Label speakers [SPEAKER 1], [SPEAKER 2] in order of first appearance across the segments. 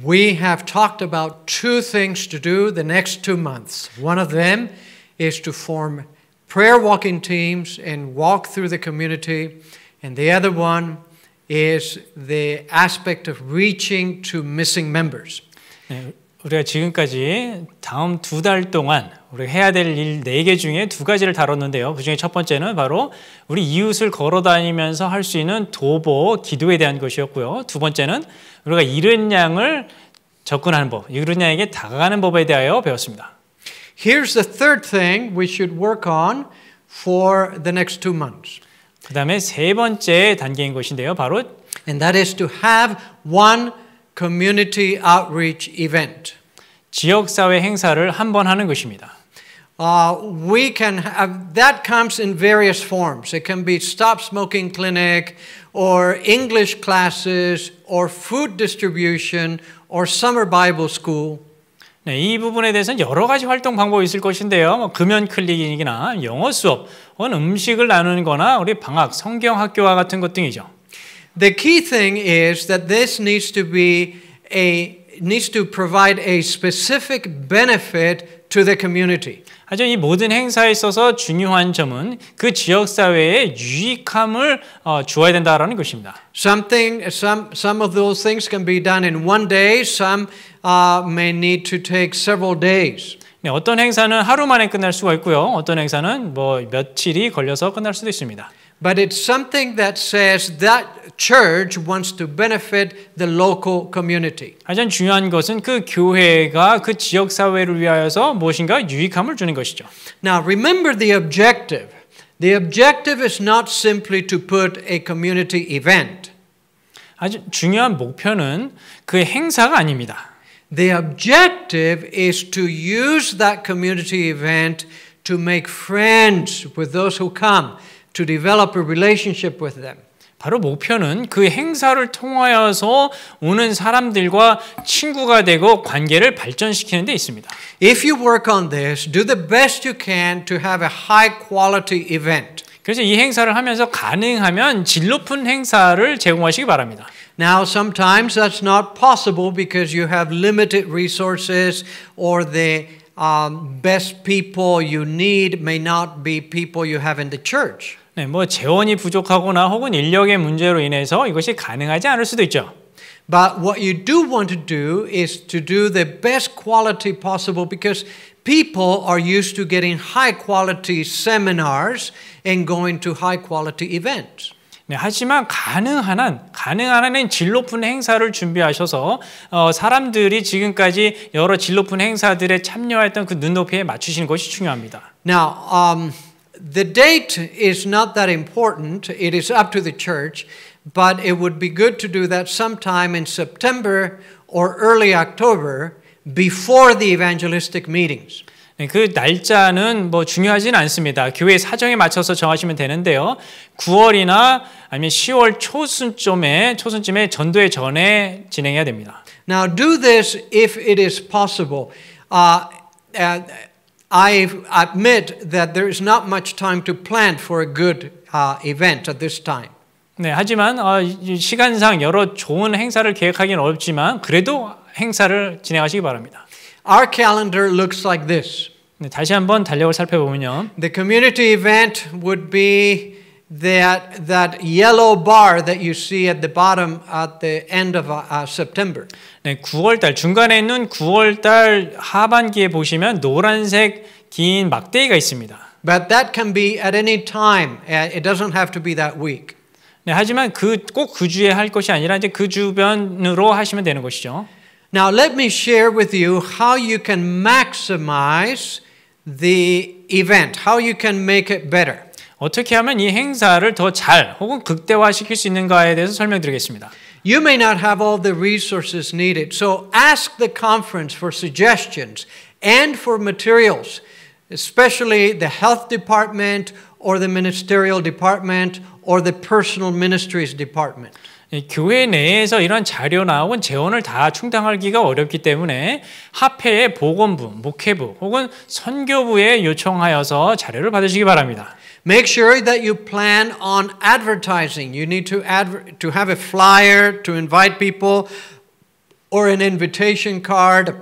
[SPEAKER 1] we have talked about two things to do the next two months. One of them is to form prayer walking teams and walk through the community, and the other one is the aspect of reaching to missing members. 우리가 지금까지 다음 두 달 동안 우리 해야 될 일 네 개 중에 두 가지를 다뤘는데요. 그 중에 첫 번째는 바로 우리 이웃을 걸어 다니면서 할 수 있는 도보, 기도에 대한 것이었고요. 두 번째는 우리가 이른 양을 접근하는 법, 이른 양에게 다가가는 법에 대하여 배웠습니다. Here's the third thing we should work on for the next two months. 그다음에 세 번째 단계인 것인데요. 바로 And that is to have one community outreach event. 지역 사회 행사를 한 번 하는 것입니다. Uh, we can have, that comes in various forms. It can be stop smoking clinic, or English classes, or food distribution, or summer Bible school. 네, 이 부분에 대해서는 여러 가지 활동 방법이 있을 것인데요. 뭐 금연 클릭이나 영어 수업, 혹은 음식을 나누는 거나 우리 방학, 성경 학교와 같은 것 등이죠. The key thing is that this needs to be a needs to provide a specific benefit to the community. 하지만 이 모든 행사에 있어서 중요한 점은 그 지역 사회에 유익함을 어, 주어야 된다라는 것입니다. Something, some, some of those things can be done in one day. Some uh, may need to take several days. 네, 어떤 행사는 하루 만에 끝날 수가 있고요. 어떤 행사는 뭐 며칠이 걸려서 끝날 수도 있습니다 but it's something that says that church wants to benefit the local community. 가장 중요한 것은 그 교회가 그 지역 사회를 위하여서 무엇인가 유익함을 주는 것이죠. Now remember the objective. The objective is not simply to put a community event. 아주 중요한 목표는 그 행사가 아닙니다. The objective is to use that community event to make friends with those who come. to develop a relationship with them. 바로 목표는 그 행사를 통하여서 오는 사람들과 친구가 되고 관계를 발전시키는 데 있습니다. If you work on this, do the best you can to have a high quality event. 그래서 이 행사를 하면서 가능하면 질 높은 행사를 제공하시기 바랍니다. Now sometimes that's not possible because you have limited resources or the um, best people you need may not be people you have in the church. 네, 뭐 재원이 부족하거나 혹은 인력의 문제로 인해서 이것이 가능하지 않을 수도 있죠. But what you do want to do is to do the best quality possible because people are used to getting high quality seminars and going to high quality events. 네, 하지만 가능한 한, 가능한 한은 질 높은 행사를 준비하셔서 어, 사람들이 지금까지 여러 질 높은 행사들에 참여했던 그 눈높이에 맞추시는 것이 중요합니다. Now, um, The date is not that important. It is up to the church, but it would be good to do that sometime in September or early October before the evangelistic meetings. 그 날짜는 뭐 중요하진 않습니다. 교회 사정에 맞춰서 정하시면 되는데요. 9월이나 아니면 10월 초순쯤에 초순쯤에 전도회 전에 진행해야 됩니다. Now do this if it is possible. Uh, uh, I admit that there is not much time to plan for a good uh, event at this time. 네, 하지만 어, 시간상 여러 좋은 행사를 계획하기는 어렵지만 그래도 행사를 진행하시기 바랍니다. Our calendar looks like this. 네, 다시 한번 달력을 살펴보면요. The community event would be that that yellow bar that you see at the bottom at the end of uh, September. 네, 9월 달 중간에 있는 9월 달 하반기에 보시면 노란색 긴 막대기가 있습니다. But that can be at any time. It doesn't have to be that week. 네, 하지만 그 꼭 그 주에 할 것이 아니라 이제 그 주변으로 하시면 되는 것이죠. Now let me share with you how you can maximize the event, how you can make it better. 어떻게 하면 이 행사를 혹은 극대화시킬 수 있는가에 대해서 설명드리겠습니다. You may not have all the resources needed, so ask the conference for suggestions and for materials, especially the health department or the ministerial department or the personal ministries department. 교회 내에서 이런 자료나 혹은 재원을 다 충당하기가 어렵기 때문에 합회의 보건부, 목회부 혹은 선교부에 요청하여서 자료를 받으시기 바랍니다. Make sure that you plan on advertising. You need to adver- to have a flyer to invite people or an invitation card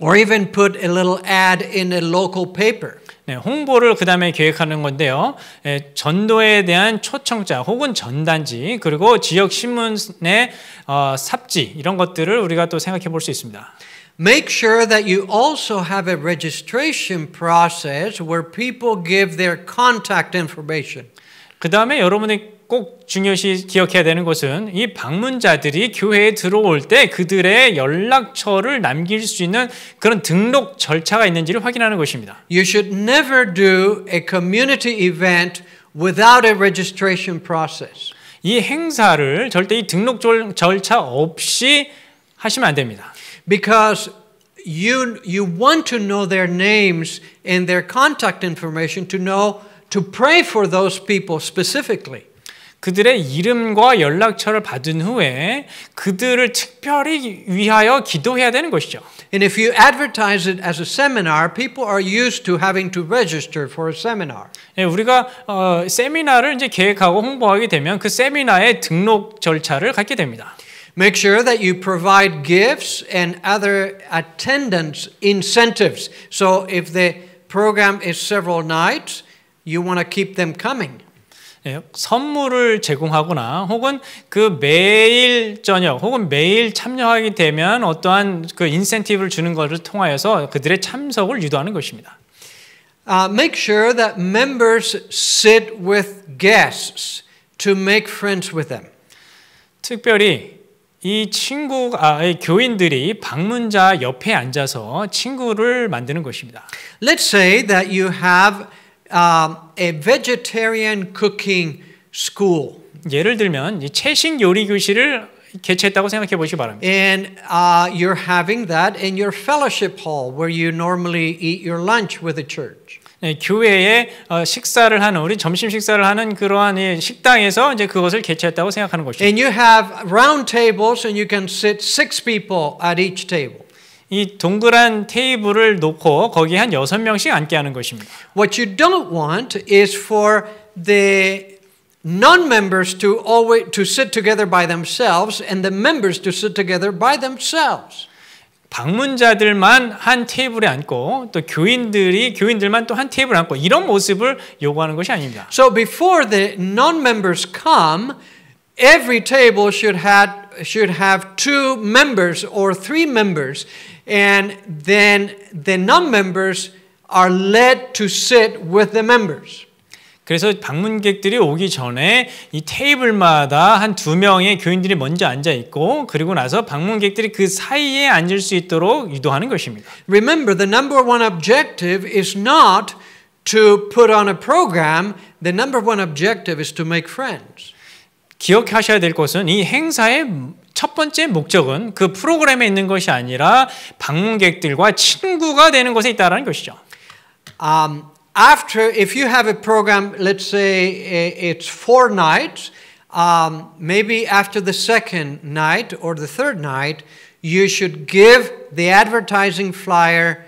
[SPEAKER 1] or even put a little ad in a local paper. 네, 홍보를 그 다음에 계획하는 건데요. 예, 전도에 대한 초청자 혹은 전단지 그리고 지역 신문의 어, 삽지 이런 것들을 우리가 또 생각해 볼 수 있습니다. Make sure that you also have a registration process where people give their contact information. 그 다음에 여러분이 꼭 중요시 기억해야 되는 것은 이 방문자들이 교회에 들어올 때 그들의 연락처를 남길 수 있는 그런 등록 절차가 있는지를 확인하는 것입니다. You should never do a community event without a registration process. 이 행사를 절대 이 등록 절차 없이 하시면 안 됩니다. Because you you want to know their names and their contact information to know to pray for those people specifically. 그들의 이름과 연락처를 받은 후에 그들을 특별히 위하여 기도해야 되는 것이죠. And if you advertise it as a seminar, people are used to having to register for a seminar. 예, 우리가 어, 세미나를 이제 계획하고 홍보하게 되면 그 세미나의 등록 절차를 갖게 됩니다. Make sure that you provide gifts and other attendance incentives. So if the program is several nights, you want to keep them coming. 예, 선물을 제공하거나 혹은 그 매일 저녁 혹은 매일 참여하게 되면 어떠한 그 인센티브를 주는 것을 통하여서 그들의 참석을 유도하는 것입니다. Uh, make sure that members sit with guests to make friends with them. 특별히 이 친구 아, 이 교인들이 방문자 옆에 앉아서 친구를 만드는 것입니다. Let's say that you have um, a vegetarian cooking school. 예를 들면 채식 요리 교실을 개최했다고 생각해 보시기 바랍니다. And uh, you're having that in your fellowship hall where you normally eat your lunch with the church. 네, 교회에 어, 식사를 하는 우리 점심 식사를 하는 그러한 예, 식당에서 이제 그것을 개최했다고 생각하는 것이죠. And you have round tables and you can sit six people at each table. 이 동그란 테이블을 놓고 거기 한 여섯 명씩 앉게 하는 것입니다. What you don't want is for the non-members to always to sit together by themselves and the members to sit together by themselves. 방문자들만 한 테이블에 앉고 또 교인들이 교인들만 또한 테이블에 앉고 이런 모습을 요구하는 것이 아닙니다. So before the non-members come, every table should have should have two members or three members and then the non-members are led to sit with the members. 그래서 방문객들이 오기 전에 이 테이블마다 한 두 명의 교인들이 먼저 앉아 있고 그리고 나서 방문객들이 그 사이에 앉을 수 있도록 유도하는 것입니다. Remember the number one objective is not to put on a program. The number one objective is to make friends. 기억하셔야 될 것은 이 행사의 첫 번째 목적은 그 프로그램에 있는 것이 아니라 방문객들과 친구가 되는 것에 있다라는 것이죠. Um, after if you have a program, let's say it's four nights, um, maybe after the second night or the third night, you should give the advertising flyer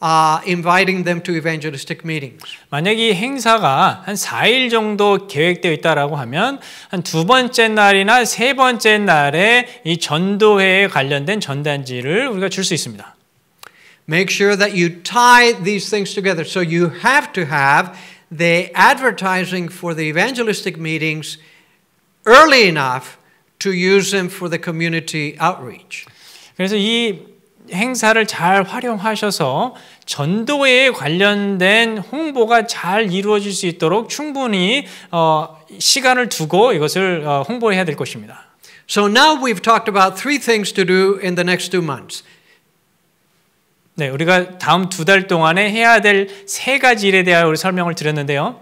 [SPEAKER 1] inviting them to evangelistic meetings. 만약 이 행사가 한 4일 정도 계획되어 있다라고 하면 한두 번째 날이나 세 번째 날에 이 전도회에 관련된 전단지를 우리가 줄 수 있습니다. Make sure that you tie these things together. So you have to have the advertising for the evangelistic meetings early enough to use them for the community outreach. 그래서 이 행사를 잘 활용하셔서 전도에 관련된 홍보가 잘 이루어질 수 있도록 충분히 어, 시간을 두고 이것을 어, 홍보해야 될 것입니다. So now we've talked about three things to do in the next two months. 네, 우리가 다음 두 달 동안에 해야 될 세 가지 일에 대하여 우리 설명을 드렸는데요.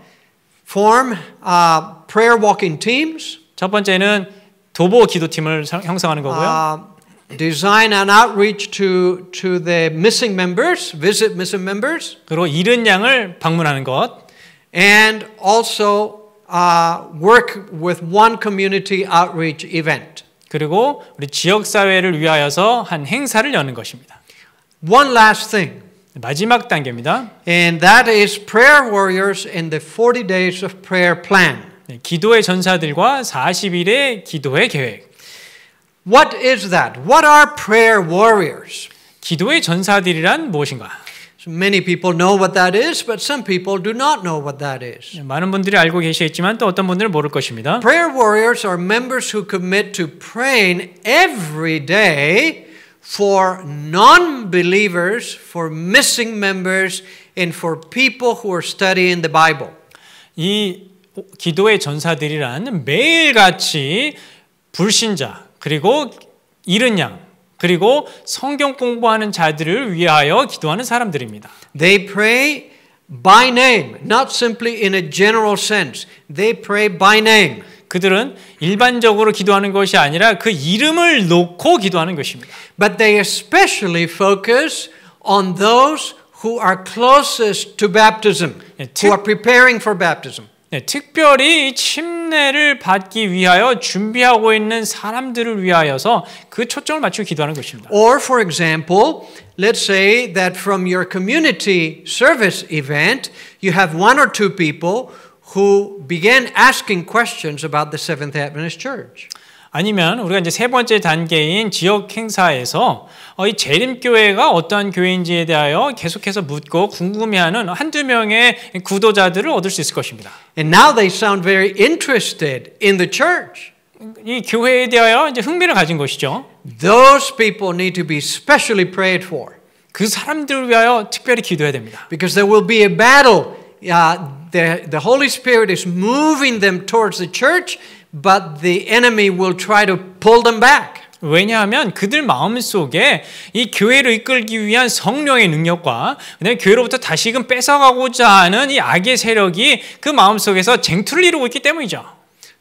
[SPEAKER 1] Form uh, prayer walking teams. 첫 번째는 도보 기도팀을 형성하는 거고요. Uh, design an outreach to to the missing members, visit missing members. 그리고 잃은 양을 방문하는 것. And also uh, work with one community outreach event. 그리고 우리 지역 사회를 위하여서 한 행사를 여는 것입니다. One last thing. 마지막 단계입니다. And that is prayer warriors in the 40 days of prayer plan. 기도의 전사들과 40일의 기도의 계획. What is that? What are prayer warriors? 기도의 전사들이란 무엇인가? Many people know what that is, but some people do not know what that is. 많은 분들이 알고 계시겠지만 또 어떤 분들은 모를 것입니다. Prayer warriors are members who commit to praying every day for non-believers, for missing members, and for people who are studying the Bible. 이 기도의 전사들이란 매일같이 불신자 그리고 잃은 양, 그리고 성경 공부하는 자들을 위하여 기도하는 사람들입니다. They pray by name, not simply in a general sense. They pray by name. 그들은 일반적으로 기도하는 것이 아니라 그 이름을 놓고 기도하는 것입니다. But they especially focus on those who are closest to baptism, who are preparing for baptism. 네, 특별히 침례를 받기 위하여 준비하고 있는 사람들을 위하여서 그 초점을 맞추고 기도하는 것입니다. Or for example, let's say that from your community service event, you have one or two people who began asking questions about the 7th Adventist Church. 아니면 우리가 이제 세 번째 단계인 지역 행사에서 이 재림교회가 어떠한 교회인지에 대하여 계속해서 묻고 궁금해하는 한두 명의 구도자들을 얻을 수 있을 것입니다. And now they sound very interested in the church. 이 교회에 대하여 이제 흥미를 가진 것이죠. Those people need to be specially prayed for. 그 사람들을 위하여 특별히 기도해야 됩니다. Because there will be a battle. Uh, the, the Holy Spirit is moving them towards the church. but the enemy will try to pull them back. 왜냐하면 그들 마음속에 이 교회를 이끌기 위한 성령의 능력과 그다음에 교회로부터 다시금 뺏어가고자 하는 이 악의 세력이 그 마음속에서 쟁투를 이루고 있기 때문이죠.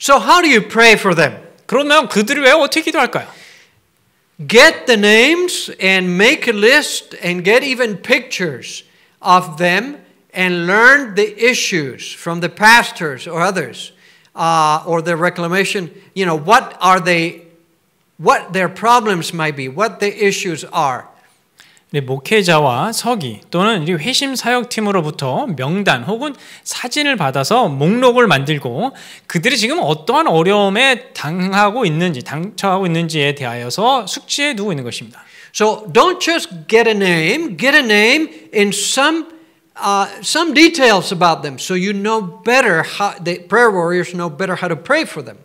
[SPEAKER 1] So how do you pray for them? 그러면 그들을 왜 어떻게 기도할까요? Get the names and make a list and get even pictures of them and learn the issues from the pastors or others. uh, or their reclamation, you know, what are they, what their problems might be, what the issues are. 네, 목회자와 서기 또는 회심 사역팀으로부터 명단 혹은 사진을 받아서 목록을 만들고 그들이 지금 어떠한 어려움에 당하고 있는지 당처하고 있는지에 대하여서 숙지해 두고 있는 것입니다. So don't just get a name, get a name in some uh, some details about them so you know better how the prayer warriors know better how to pray for them.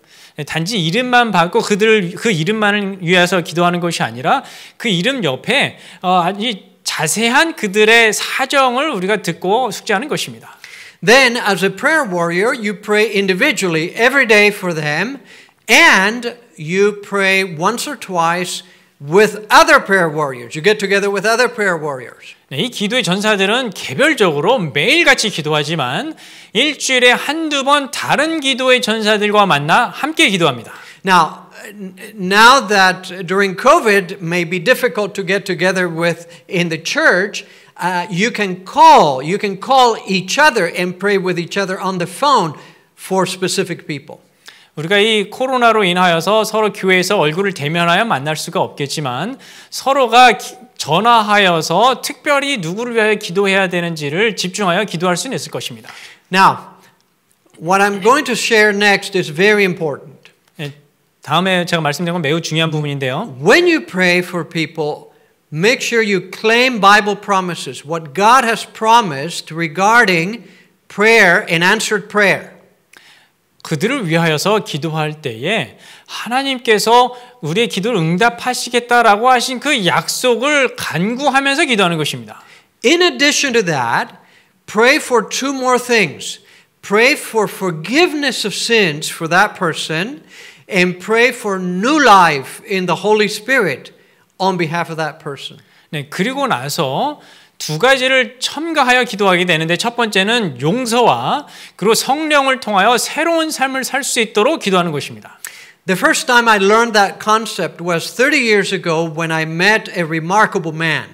[SPEAKER 1] 단지 이름만 받고 그들 그 이름만을 위해서 기도하는 것이 아니라 그 이름 옆에 어, 이 자세한 그들의 사정을 우리가 듣고 숙지하는 것입니다. Then as a prayer warrior you pray individually every day for them and you pray once or twice with other prayer warriors. You get together with other prayer warriors. 네, 이 기도의 전사들은 개별적으로 매일같이 기도하지만 일주일에 한두 번 다른 기도의 전사들과 만나 함께 기도합니다. Now, now that during COVID may be difficult to get together with in the church, uh, you can call, you can call each other and pray with each other on the phone for specific people. 우리가 이 코로나로 인하여서 서로 교회에서 얼굴을 대면하여 만날 수가 없겠지만 서로가 전화하여서 특별히 누구를 위하여 기도해야 되는지를 집중하여 기도할 수는 있을 것입니다. Now, what I'm going to share next is very important. 다음에 제가 말씀드린 건 매우 중요한 부분인데요. When you pray for people make sure you claim Bible promises, what God has promised regarding prayer and answered prayer. 그들을 위하여서 기도할 때에 하나님께서 우리의 기도를 응답하시겠다라고 하신 그 약속을 간구하면서 기도하는 것입니다. In addition to that, pray for two more things. Pray for forgiveness of sins for that person and pray for new life in the Holy Spirit on behalf of that person. 네, 그리고 나서 두 가지를 첨가하여 기도하게 되는데 첫 번째는 용서와 그리고 성령을 통하여 새로운 삶을 살 수 있도록 기도하는 것입니다. The first time I learned that concept was 30 years ago when I met a remarkable man.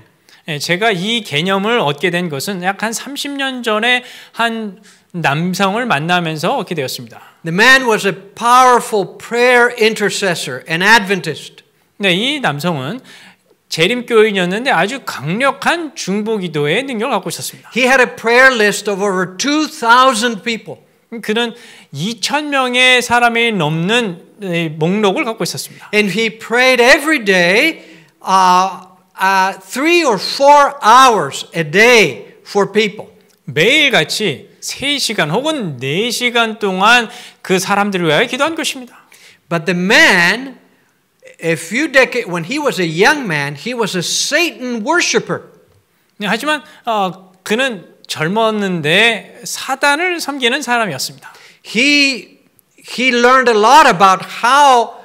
[SPEAKER 1] 제가 이 개념을 얻게 된 것은 약 한 30년 전에 한 남성을 만나면서 얻게 되었습니다. The man was a powerful prayer intercessor, an Adventist. 네, 이 남성은 재림교인이었는데 아주 강력한 중보 기도의 능력을 갖고 있었습니다. He had a prayer list of over 2000 people. 그는 2000명의 사람이 넘는 목록을 갖고 있었습니다. And he prayed every day uh, uh, three or four hours a day for people. 매일같이 3시간 혹은 4시간 동안 그 사람들을 위하여 기도한 것입니다. But the man a few decades, when he was a young man, he was a Satan worshiper. 하지만 어, 그는 젊었는데 사단을 섬기는 사람이었습니다. He he learned a lot about how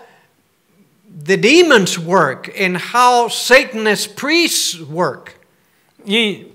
[SPEAKER 1] the demons work and how Satanist priests work. 이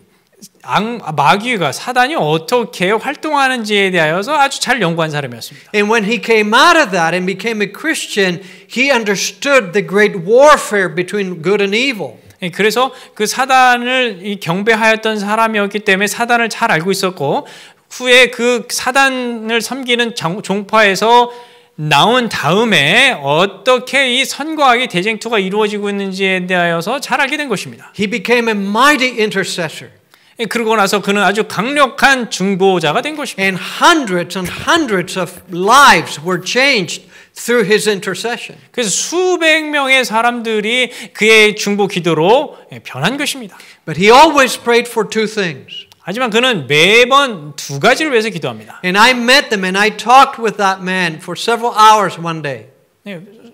[SPEAKER 1] 마귀가 사단이 어떻게 활동하는지에 대하여서 아주 잘 연구한 사람이었습니다. And when he came out of that and became a Christian, he understood the great warfare between good and evil. 예, 그래서 그 사단을 경배하였던 사람이었기 때문에 사단을 잘 알고 있었고 후에 그 사단을 섬기는 종파에서 나온 다음에 어떻게 이 선과학의 대쟁투가 이루어지고 있는지에 대하여서 잘 알게 된 것입니다. He became a mighty intercessor. 그러고 나서 그는 아주 강력한 중보자가 된 것입니다. And hundreds and hundreds of lives were changed through his intercession. 그래서 수백 명의 사람들이 그의 중보 기도로 변한 것입니다. But he always prayed for two things. 하지만 그는 매번 두 가지를 위해서 기도합니다. And I met them and I talked with that man for several hours one day.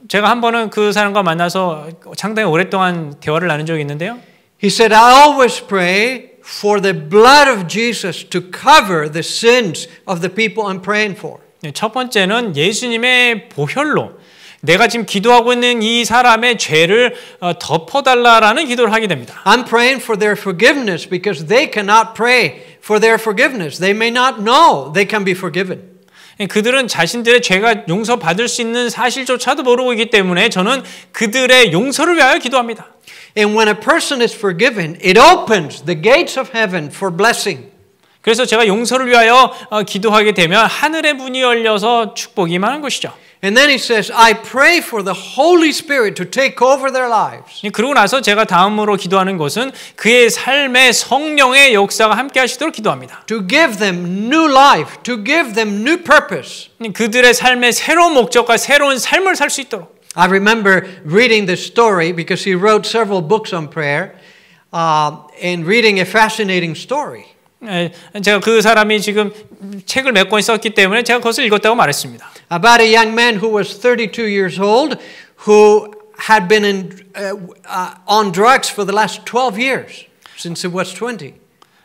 [SPEAKER 1] 제가 한 번은 그 사람과 만나서 상당히 오랫동안 대화를 나눈 적이 있는데요. He said, I always pray for the blood of Jesus to cover the sins of the people I'm praying for. 첫 번째는 예수님의 보혈로 내가 지금 기도하고 있는 이 사람의 죄를 덮어달라라는 기도를 하게 됩니다. I'm praying for their forgiveness because they cannot pray for their forgiveness. They may not know they can be forgiven. 그들은 자신들의 죄가 용서받을 수 있는 사실조차도 모르고 있기 때문에 저는 그들의 용서를 위하여 기도합니다. And when a person is forgiven, it opens the gates of heaven for blessing. 그래서 제가 용서를 위하여 어, 기도하게 되면 하늘의 문이 열려서 축복이 많은 것이죠. And then he says, I pray for the Holy Spirit to take over their lives. 그러고 나서 제가 다음으로 기도하는 것은 그의 삶에 성령의 역사가 함께 하시도록 기도합니다. To give them new life, to give them new purpose. 그들의 삶에 새로운 목적과 새로운 삶을 살 수 있도록. I remember reading this story because he wrote several books on prayer uh, and reading a fascinating story. 제가 그 사람이 지금 책을 몇 권 썼기 때문에 제가 그것을 읽었다고 말했습니다. about a young man who was 32 years old who had been in, uh, uh, on drugs for the last 12 years since he was 20.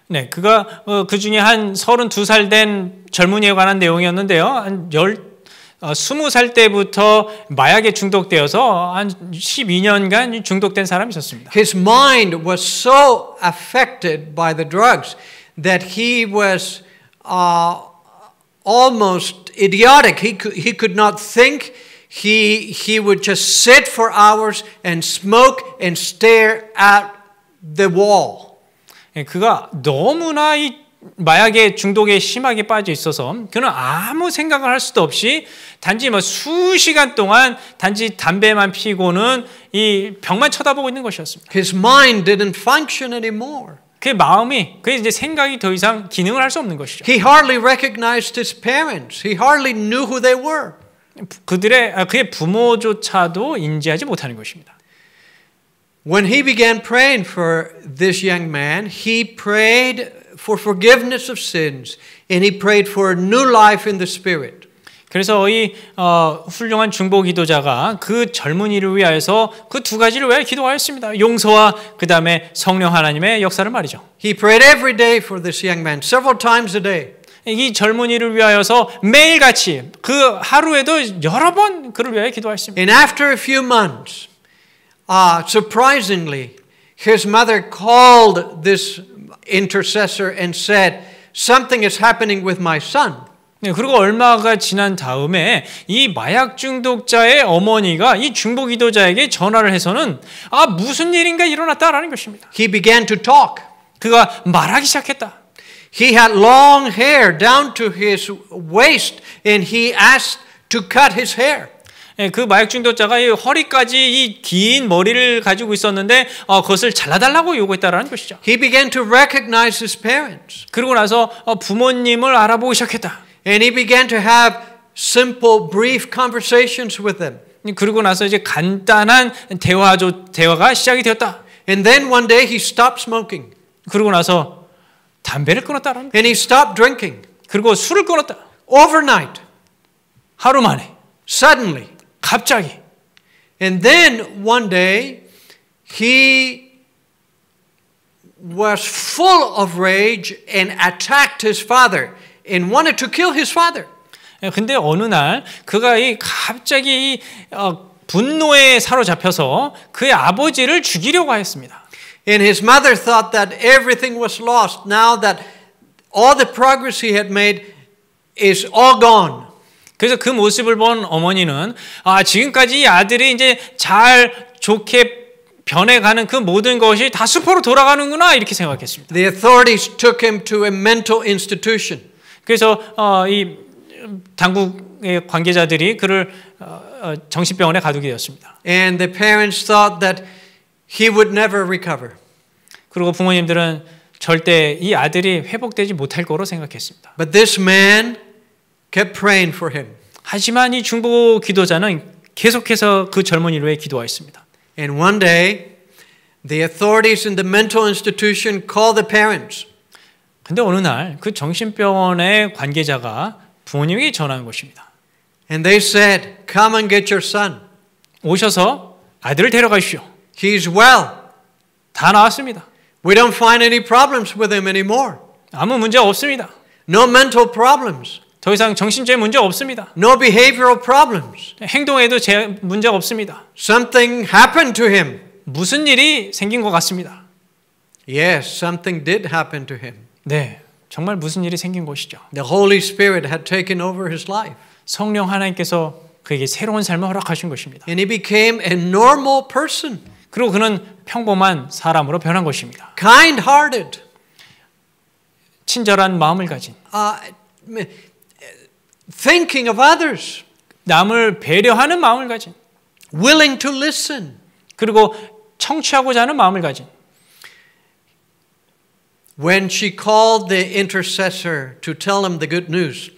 [SPEAKER 1] 네, 그가 어, 그 중에 한 32살 된 젊은이에 관한 내용이었는데요. 한 10, 어, 20살 때부터 마약에 중독되어서 한 12년간 중독된 사람이 있었습니다. His mind was so affected by the drugs that he was uh, almost idiotic. He could, he could not think. He, he would just sit for hours and smoke and stare at the wall. 그가 너무나 이 마약의 중독에 심하게 빠져 있어서 그는 아무 생각을 할 수도 없이 단지 뭐 수시간 동안 단지 담배만 피고는 이 병만 쳐다보고 있는 것이었습니다. His mind didn't function anymore. 그 마음이 그 이제 생각이 더 이상 기능을 할 없는 것이죠. He hardly recognized his parents. He hardly knew who they were. 그들의 그의 부모조차도 인지하지 못하는 것입니다. When he began praying for this young man, he prayed for forgiveness of sins and he prayed for a new life in the spirit. 그래서 이 어, 훌륭한 중보 기도자가 그 젊은이를 위하여서 그 두 가지를 위하여 기도하였습니다. 용서와 그 다음에 성령 하나님의 역사를 말이죠. He prayed every day for this young man, several times a day. 이 젊은이를 위하여서 매일 같이 그 하루에도 여러 번 그를 위하여 기도했습니다. And after a few months, uh, surprisingly, his mother called this intercessor and said, "Something is happening with my son." 네, 그리고 얼마가 지난 다음에 이 마약 중독자의 어머니가 이 중보 기도자에게 전화를 해서는 아 무슨 일인가 일어났다라는 것입니다. He began to talk. 그가 말하기 시작했다. He had long hair down to his waist and he asked to cut his hair. 네, 그 마약 중독자가 이 허리까지 이 긴 머리를 가지고 있었는데 어, 그것을 잘라달라고 요구했다라는 것이죠. He began to recognize his parents. 그리고 나서 어, 부모님을 알아보기 시작했다. And he began to have simple, brief conversations with them. 그리고 나서 이제 간단한 대화 대화가 시작이 되었다. And then one day he stopped smoking. 그리고 나서 담배를 끊었다라는. And he stopped drinking. 그리고 술을 끊었다. Overnight. 하루 만에. Suddenly. 갑자기. And then one day he was full of rage and attacked his father. and wanted to kill his father. 근데 어느 날 그가 이 갑자기 이 어, 분노에 사로잡혀서 그의 아버지를 죽이려고 하였습니다. And his mother thought that everything was lost now that all the progress he had made is all gone. 그래서 그 모습을 본 어머니는 아 지금까지 이 아들이 이제 잘 좋게 변해가는 그 모든 것이 다 수포로 돌아가는구나 이렇게 생각했습니다. The authorities took him to a mental institution. 그래서 어, 이 당국의 관계자들이 그를 어, 정신병원에 가두게 되었습니다. And the parents thought that he would never recover. 그리고 부모님들은 절대 이 아들이 회복되지 못할 거로 생각했습니다. But this man kept praying for him. 하지만 이 중보 기도자는 계속해서 그 젊은이를 위해 기도하였습니다. And one day the authorities in the mental institution called the parents. 근데 어느 날 그 정신병원의 관계자가 부모님에게 전한 것입니다. And they said, "Come and get your son." 오셔서 아들을 데려가시오. He's well. 다 나왔습니다. We don't find any problems with him anymore. 아무 문제 없습니다. No mental problems. 더 이상 정신제 문제 없습니다. No behavioral problems. 행동에도 제 문제 없습니다. Something happened to him. 무슨 일이 생긴 것 같습니다. Yes, something did happen to him. 네, 정말 무슨 일이 생긴 것이죠. The Holy Spirit had taken over his life. 성령 하나님께서 그에게 새로운 삶을 허락하신 것입니다. And he became a normal person. 그리고 그는 평범한 사람으로 변한 것입니다. Kind-hearted. 친절한 마음을 가진. Uh, thinking of others. 남을 배려하는 마음을 가진. Willing to listen. 그리고 청취하고자 하는 마음을 가진. When she called the intercessor to tell him the good news.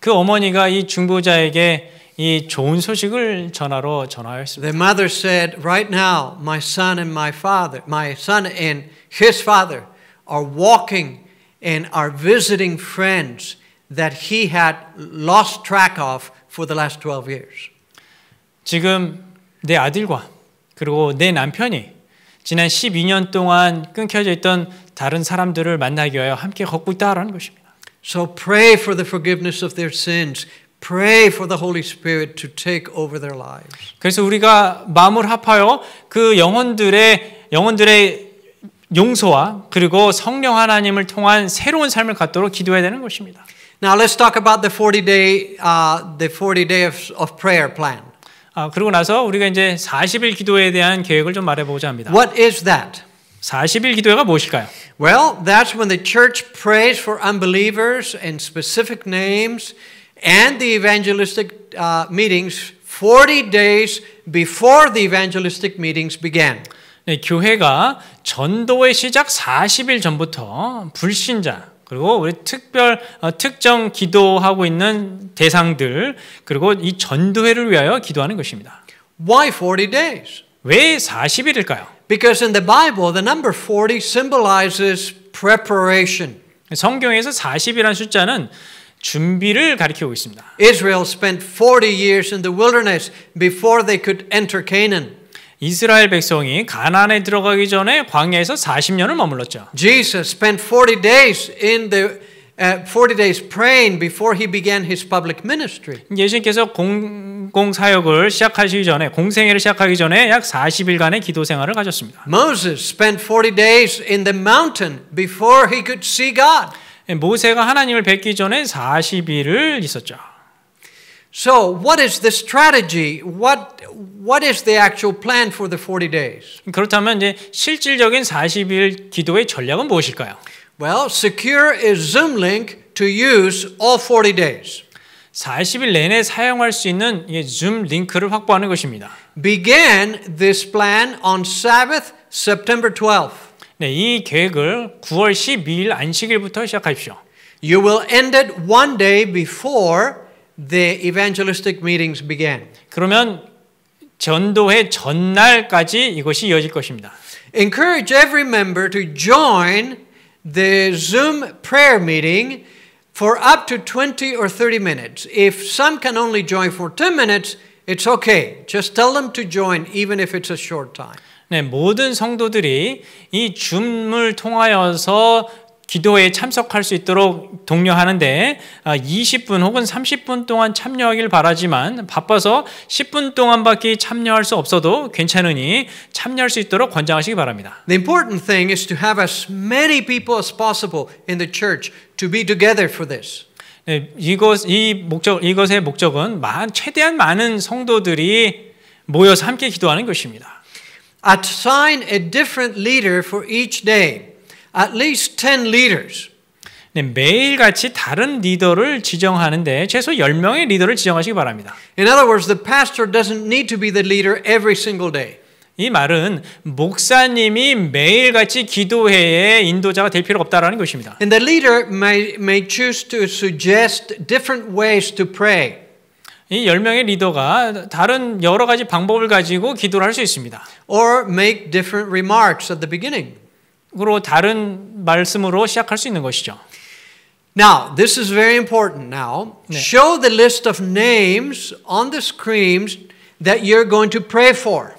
[SPEAKER 1] 그 어머니가 이 중보자에게 이 좋은 소식을 전하였습니다. The mother said, "Right now, my son and my father, my son and his father are walking and are visiting friends that he had lost track of for the last 12 years." 지금 내 아들과 그리고 내 남편이 지난 12년 동안 끊겨져 있던 다른 사람들을 만나기 위하여 함께 걷고 있다라는 것입니다. So pray for the forgiveness of their sins. Pray for the Holy Spirit to take over their lives. 그래서 우리가 마음을 합하여 그 영혼들의 영혼들의 용서와 그리고 성령 하나님을 통한 새로운 삶을 갖도록 기도해야 되는 것입니다. Now let's talk about the 40-day uh, the 40-day of, of prayer plan. 아, 그리고 나서 우리가 이제 40일 기도에 대한 계획을 좀 말해 보고자 합니다. What is that? 40일 기도회가 무엇일까요? Well, that's when the church prays for unbelievers in specific names and the evangelistic uh, meetings 40 days before the evangelistic meetings began. 네, 교회가 전도의 시작 40일 전부터 불신자 그리고 우리 특별 어, 특정 기도하고 있는 대상들 그리고 이 전도회를 위하여 기도하는 것입니다. Why 40 days? 왜 40일일까요? Because in the Bible, the number 40 symbolizes preparation. 성경에서 40이라는 숫자는 준비를 가리키고 있습니다. Israel spent 40 years in the wilderness before they could enter Canaan. 이스라엘 백성이 가나안에 들어가기 전에 광야에서 40년을 머물렀죠. Jesus spent 40 days in the wilderness 40 days praying before he began his public ministry. 예수님께서 공공 사역을 시작하시기 전에 공생애를 시작하기 전에 약 40일간의 기도 생활을 가졌습니다. Moses spent 40 days in the mountain before he could see God. 모세가 하나님을 뵙기 전에 40일을 있었죠. So what is the strategy? What what is the actual plan for the 40 days? 그렇다면 이제 실질적인 40일 기도의 전략은 무엇일까요? Well, secure is Zoom link to use all 40 days. 40일 내내 사용할 수 있는 줌 링크를 확보하는 것입니다. Began this plan on Sabbath, September 12th. 네, 이 계획을 9월 12일 안식일부터 시작하십시오. You will end it one day before the evangelistic meetings began. 그러면 전도회 전날까지 이것이 이어질 것입니다. Encourage every member to join the Zoom prayer meeting for up to 20 or 30 minutes. If some can only join for 10 minutes, it's okay. Just tell them to join even if it's a short time. 네, 모든 성도들이 이 줌을 통하여서 기도에 참석할 수 있도록 독려하는데 20분 혹은 30분 동안 참여하길 바라지만 바빠서 10분 동안밖에 참여할 수 없어도 괜찮으니 참여할 수 있도록 권장하시기 바랍니다. The important thing is to have as many people as possible in the church to be together for this. 네, 이것 이 목적 이것의 목적은 최대한 많은 성도들이 모여서 함께 기도하는 것입니다. Assign a different leader for each day. at least 10 leaders. 네, 매일같이 다른 리더를 지정하는데 최소 10명의 리더를 지정하시기 바랍니다. In other words, the pastor doesn't need to be the leader every single day. 이 말은 목사님이 매일같이 기도회에 인도자가 될 필요가 없다라는 것입니다. And the leader may may choose to suggest different ways to pray. 이 10명의 리더가 다른 여러 가지 방법을 가지고 기도를 할 수 있습니다. Or make different remarks at the beginning. 으로 다른 말씀으로 시작할 수 있는 것이죠. Now, this is very important now. 네. Show the list of names on the screens that you're going to pray for.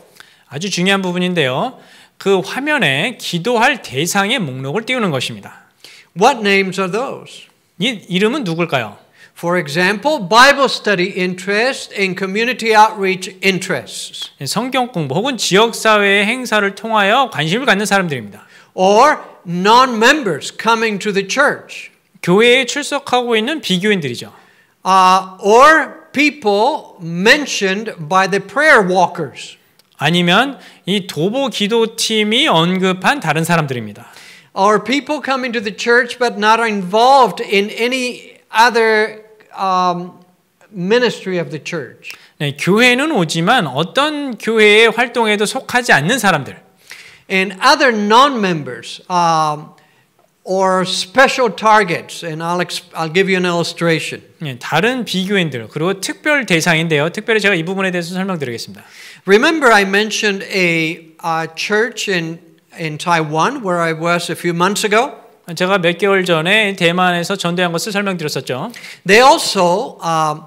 [SPEAKER 1] 아주 중요한 부분인데요. 그 화면에 기도할 대상의 목록을 띄우는 것입니다. What names are those? 이 이름은 누굴까요? For example, Bible study interest and community outreach interests. 성경 공부 혹은 지역 사회의 행사를 통하여 관심을 갖는 사람들입니다. or non-members coming to the church. 교회에 출석하고 있는 비교인들이죠. Uh, or people mentioned by the prayer walkers. 아니면 이 도보 기도팀이 언급한 다른 사람들입니다. Or people coming to the church but not involved in any other um, ministry of the church. 네, 교회는 오지만 어떤 교회의 활동에도 속하지 않는 사람들. and other non-members um, or special targets, and I'll, I'll give you an illustration. 예, 다른 비교인들 그리고 특별 대상인데요. 특별히 제가 이 부분에 대해서 설명드리겠습니다. Remember, I mentioned a, a church in in Taiwan where I was a few months ago. 제가 몇 개월 전에 대만에서 전도한 것을 설명드렸었죠. They also um,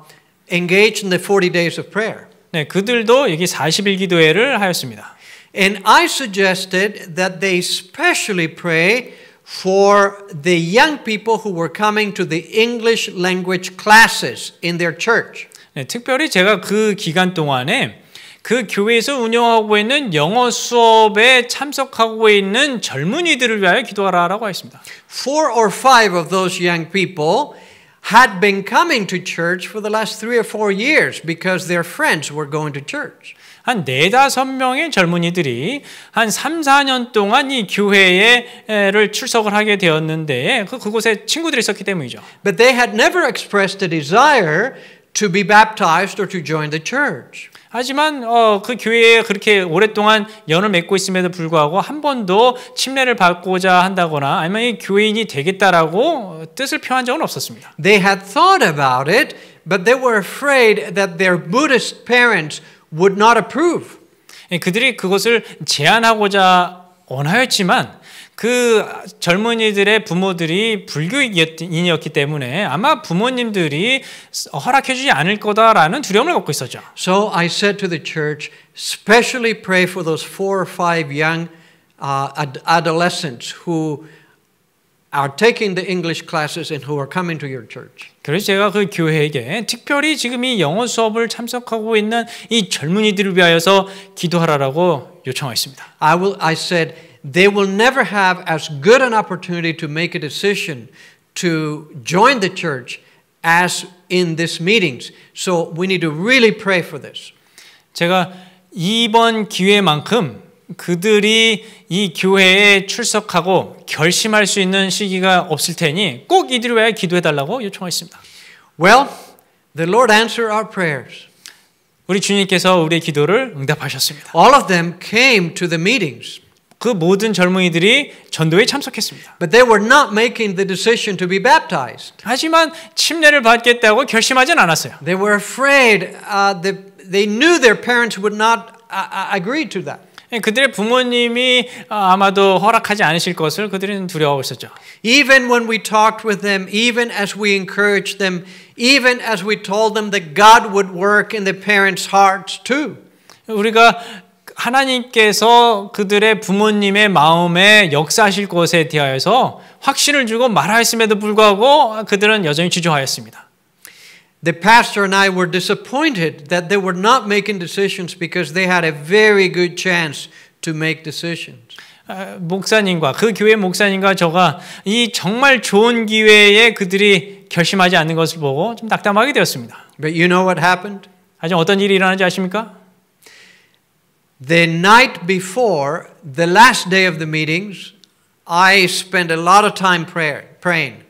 [SPEAKER 1] engaged in the 40 days of prayer. 네, 그들도 여기 40일 기도회를 하였습니다. And I suggested that they specially pray for the young people who were coming to the English language classes in their church. 네, 특별히 제가 그 기간 동안에 그 교회에서 운영하고 있는 영어 수업에 참석하고 있는 젊은이들을 위하여 기도하라라고 했습니다. Four or five of those young people had been coming to church for the last three or four years because their friends were going to church. 한 네다섯 명의 젊은이들이 한 3, 4년 동안 이 교회를 출석을 하게 되었는데 그곳에 친구들이 있었기 때문이죠. But they had never expressed a desire to be baptized or to join the church. 하지만 어, 그 교회에 그렇게 오랫동안 연을 맺고 있음에도 불구하고 한 번도 침례를 받고자 한다거나 아니면 이 교인이 되겠다라고 뜻을 표한 적은 없었습니다. They had thought about it, but they were afraid that their Buddhist parents would not approve. 그들이 그것을 제한하고자 원하였지만 그 젊은이들의 부모들이 불교인이었기 때문에 아마 부모님들이 허락해 주지 않을 거다라는 두려움을 갖고 있었죠. So I said to the church, especially pray for those four or five young uh, adolescents who are taking the English classes and who are coming to your church. 그래서 제가 그 교회에게 특별히 지금 이 영어 수업을 참석하고 있는 이 젊은이들을 위하여서 기도하라라고 요청했습니다. I will I said they will never have as good an opportunity to make a decision to join the church as in this meetings. So we need to really pray for this. 제가 이번 기회만큼 그들이 이 교회에 출석하고 결심할 수 있는 시기가 없을 테니 꼭 이들 위해 기도해 달라고 요청했습니다. Well, the Lord answered our prayers. 우리 주님께서 우리의 기도를 응답하셨습니다. All of them came to the meetings. 그 모든 젊은이들이 전도에 참석했습니다. But they were not making the decision to be baptized. 하지만 침례를 받겠다고 결심하진 않았어요. They were afraid. Uh, they, they knew their parents would not uh, agree to that. 그들의 부모님이 아마도 허락하지 않으실 것을 그들은 두려워했었죠. Even when we talked with them, even as we encouraged them, even as we told them that God would work in the parents' hearts too. 우리가 하나님께서 그들의 부모님의 마음에 역사하실 것에 대하여서 확신을 주고 말하였음에도 불구하고 그들은 여전히 주저하였습니다. the pastor and I were disappointed that they were not making decisions because they had a very good chance to make decisions. 목사님과 그 교회 목사님과 저가 이 정말 좋은 기회에 그들이 결심하지 않는 것을 보고 좀 낙담하게 되었습니다. But you know what happened? 하지만 어떤 일이 일어나지 아십니까? The night before the last day of the meetings, I spent a lot of time prayer, praying.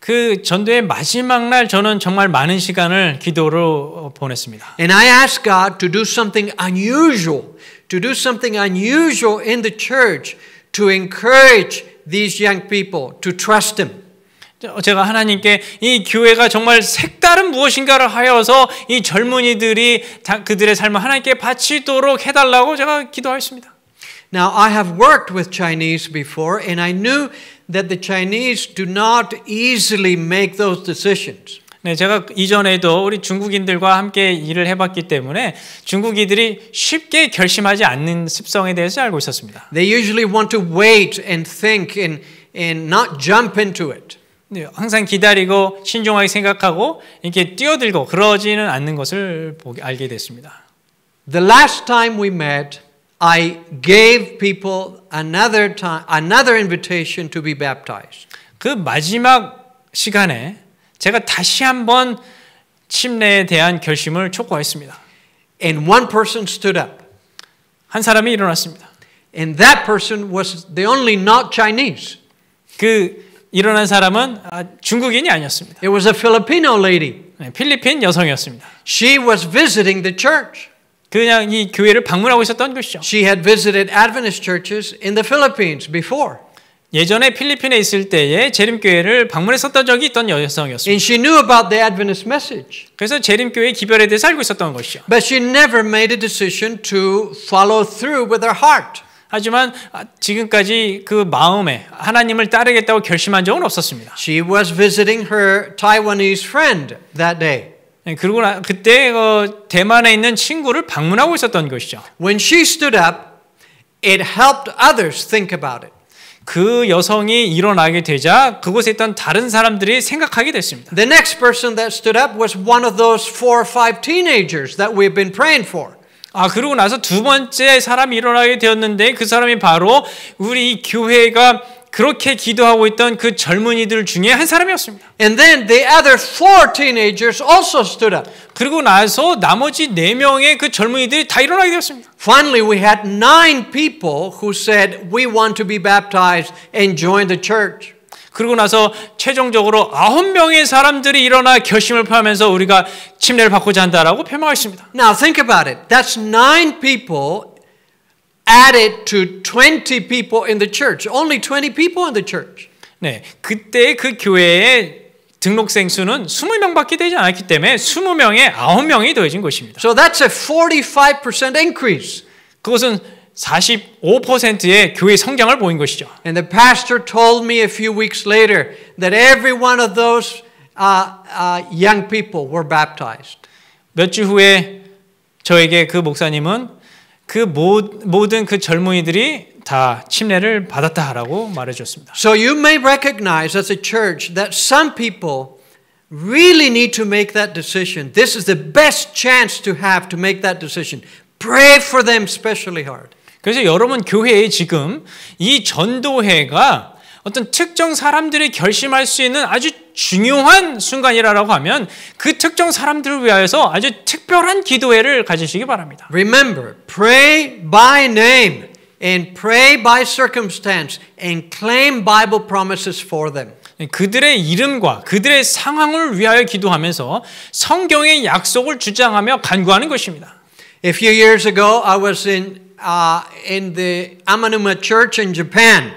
[SPEAKER 1] 그 전도의 마지막 날 저는 정말 많은 시간을 기도로 보냈습니다. And I asked God to do something unusual, to do something unusual in the church to encourage these young people to trust him. 제가 하나님께 이 교회가 정말 색다른 무엇인가를 하여서 이 젊은이들이 그들의 삶을 하나님께 바치도록 해달라고 제가 기도했습니다. Now, I have worked with Chinese before, and I knew that the Chinese do not easily make those decisions. 네, 제가 이전에도 우리 중국인들과 함께 일을 해봤기 때문에 중국인들이 쉽게 결심하지 않는 습성에 대해서 알고 있었습니다. They usually want to wait and think and and not jump into it. 네, 항상 기다리고 신중하게 생각하고 이렇게 뛰어들고 그러지는 않는 것을 보게 알게 됐습니다. The last time we met. I gave people another time, another invitation to be baptized. 그 마지막 시간에 제가 다시 한번 침례에 대한 결심을 촉구했습니다. And one person stood up. 한 사람이 일어났습니다. And that person was the only not Chinese. 그 일어난 사람은 중국인이 아니었습니다. It was a Filipino lady. 필리핀 여성이었습니다. She was visiting the church. 그냥 이 교회를 방문하고 있었던 것이죠. She had visited Adventist churches in the Philippines before. 예전에 필리핀에 있을 때에 재림 교회를 방문했었던 적이 있던 여성이었습니다. And she knew about the Adventist message. 그래서 재림 교회 기별에 대해서 알고 있었던 것이죠. But she never made a decision to follow through with her heart. 하지만 지금까지 그 마음에 하나님을 따르겠다고 결심한 적은 없었습니다. She was visiting her Taiwanese friend that day. 그리고 그때 그 대만에 있는 친구를 방문하고 있었던 것이죠. When she stood up, it helped others think about it. 그 여성이 일어나게 되자 그곳에 있던 다른 사람들이 생각하게 됐습니다. The next person that stood up was one of those four or five teenagers that we've been praying for. 아 그러고 나서 두 번째 사람이 일어나게 되었는데 그 사람이 바로 우리 교회가 그렇게 기도하고 있던 그 젊은이들 중에 한 사람이었습니다. And then the other four teenagers also stood up. 그리고 나서 나머지 네 명의 그 젊은이들이 다 일어나게 되었습니다. Finally, we had nine people who said we want to be baptized and join the church. 그리고 나서 최종적으로 아홉 명의 사람들이 일어나 결심을 표하면서 우리가 침례를 받고자 한다라고 표명했습니다. Now think about it. That's nine people added to 20 people in the church. Only 20 people in the church. 네, 그때 그 교회에 등록생 수는 20명밖에 되지 않았기 때문에 20명에 9명이 더해진 것입니다. So that's a 45% increase. 그것은 45%의 교회 성장을 보인 것이죠. And the pastor told me a few weeks later that every one of those uh, uh, young people were baptized. 몇주 후에 저에게 그 목사님은 그 모, 든그 젊은이들이 다 침례를 받았다라고 말해 줬습니다. So you may recognize as a church that some people really need to make that decision. This is the best chance to have to make that decision. Pray for them especially hard. 그래서 여러분 교회에 지금 이 전도회가 어떤 특정 사람들이 결심할 수 있는 아주 중요한 순간이라고 하면 그 특정 사람들을 위하여서 아주 특별한 기도회를 가지시기 바랍니다. Remember, pray by name and pray by circumstance and claim Bible promises for them. 그들의 이름과 그들의 상황을 위하여 기도하면서 성경의 약속을 주장하며 간구하는 것입니다. A few years ago, I was in uh, in the Amanuma Church in Japan.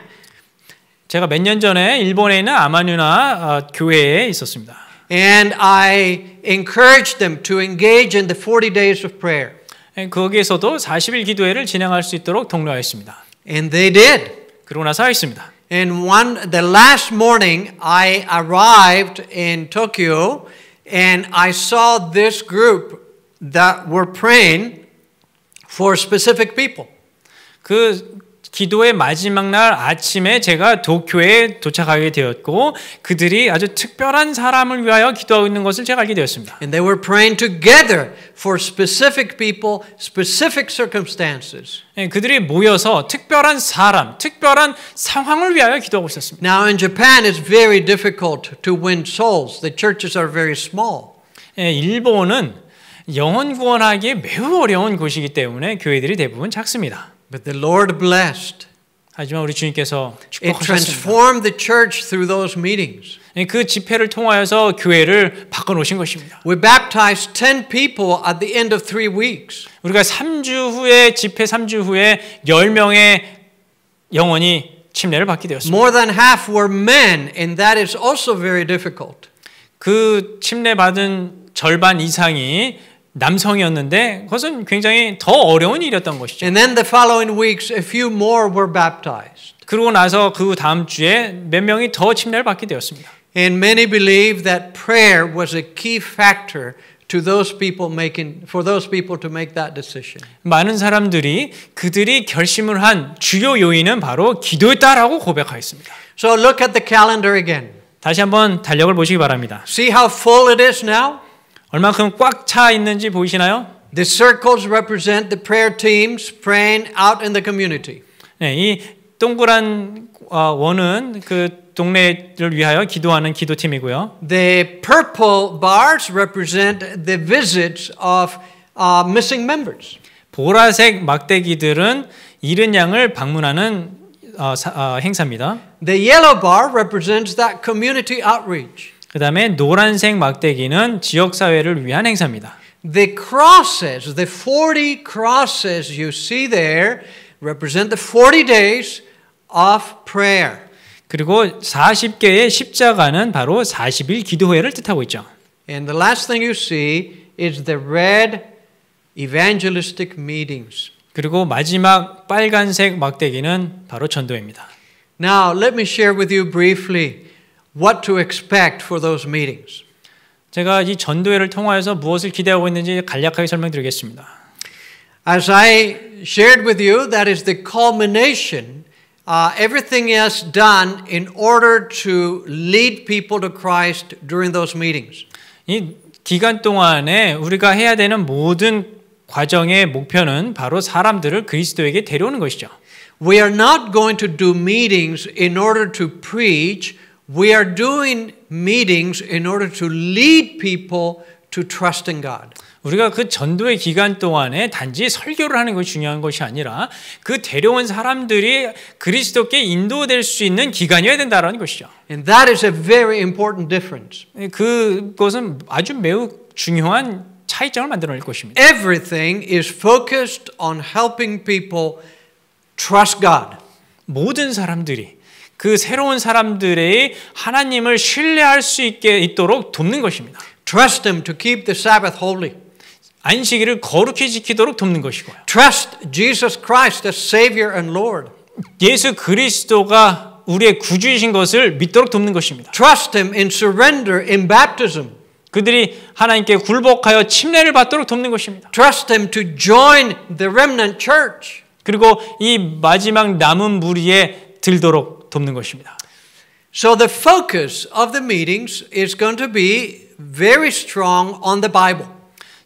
[SPEAKER 1] 제가 몇 년 전에 일본에 있는 아마누나 교회에 있었습니다. And I encouraged them to engage in the 40 days of prayer. 거기에서도 40일 기도회를 진행할 수 있도록 독려하였습니다. And they did. 그러고 나서 했습니다. And one the last morning I arrived in Tokyo and I saw this group that were praying for specific people. 그 기도의 마지막 날 아침에 제가 도쿄에 도착하게 되었고 그들이 아주 특별한 사람을 위하여 기도하고 있는 것을 제가 알게 되었습니다. And they were praying together for specific people, specific circumstances. 예, 그들이 모여서 특별한 사람, 특별한 상황을 위하여 기도하고 있었습니다. Now in Japan it's very difficult to win souls. The churches are very small. 예, 일본은 영혼 구원하기에 매우 어려운 곳이기 때문에 교회들이 대부분 작습니다. But the Lord blessed. 하지만 우리 주님께서 축복하셨습니다. It transformed the church through those meetings. 그 집회를 통하여서 교회를 바꿔 놓으신 것입니다. We baptized 10 people at the end of 3 weeks. 우리가 3주 후에 집회 3주 후에 10명의 영혼이 침례를 받게 되었습니다. More than half were men and that is also very difficult. 그 침례 받은 절반 이상이 남성이었는데 그것은 굉장히 더 어려운 일이었던 것이죠. And then the following weeks, a few more were baptized. 그러고 나서 그 다음 주에 몇 명이 더 침례를 받게 되었습니다. And many believe that prayer was a key factor to those people making for those people to make that decision. 많은 사람들이 그들이 결심을 한 주요 요인은 바로 기도였다라고 고백하였습니다. So look at the calendar again. 다시 한번 달력을 보시기 바랍니다. See how full it is now? 얼만큼 꽉 차 있는지 보이시나요? The circles represent the prayer teams praying out in the community. 네, 이 동그란 원은 그 동네를 위하여 기도하는 기도팀이고요. The purple bars represent the visits of uh, missing members. 보라색 막대기들은 잃은 양을 방문하는 어, 사, 어, 행사입니다. The yellow bar represents that community outreach. 그 다음에 노란색 막대기는 지역 위한 행사입니다. The crosses, the 40 crosses you see there represent the 40 days of prayer. 그리고 40개의 십자가는 바로 40일 기도회를 뜻하고 있죠. And the last thing you see is the red evangelistic meetings. 그리고 마지막 빨간색 막대기는 바로 전도회입니다. Now let me share with you briefly what to expect for those meetings. 제가 이 전도회를 통하여서 무엇을 기대하고 있는지 간략하게 설명드리겠습니다. As I shared with you, that is the culmination. Uh, everything is done in order to lead people to Christ during those meetings. 이 기간 동안에 우리가 해야 되는 모든 과정의 목표는 바로 사람들을 그리스도에게 데려오는 것이죠. We are not going to do meetings in order to preach. We are doing meetings in order to lead people to trust in God. 우리가 그 전도의 기간 동안에 단지 설교를 하는 것이 중요한 것이 아니라 그 데려온 사람들이 그리스도께 인도될 수 있는 기간이어야 된다는 것이죠. And that is a very important difference. 그것은 아주 매우 중요한 차이점을 만들어낼 것입니다. Everything is focused on helping people trust God. 모든 사람들이 그 새로운 사람들의 하나님을 신뢰할 수 있게 있도록 돕는 것입니다. Trust them to keep the Sabbath holy. 안식일을 거룩히 지키도록 돕는 것이고요. Trust Jesus Christ as Savior and Lord. 예수 그리스도가 우리의 구주이신 것을 믿도록 돕는 것입니다. Trust Him in surrender in baptism. 그들이 하나님께 굴복하여 침례를 받도록 돕는 것입니다. Trust Him to join the remnant church. 그리고 이 마지막 남은 무리에 들도록 돕는 것입니다. So the focus of the meetings is going to be very strong on the Bible.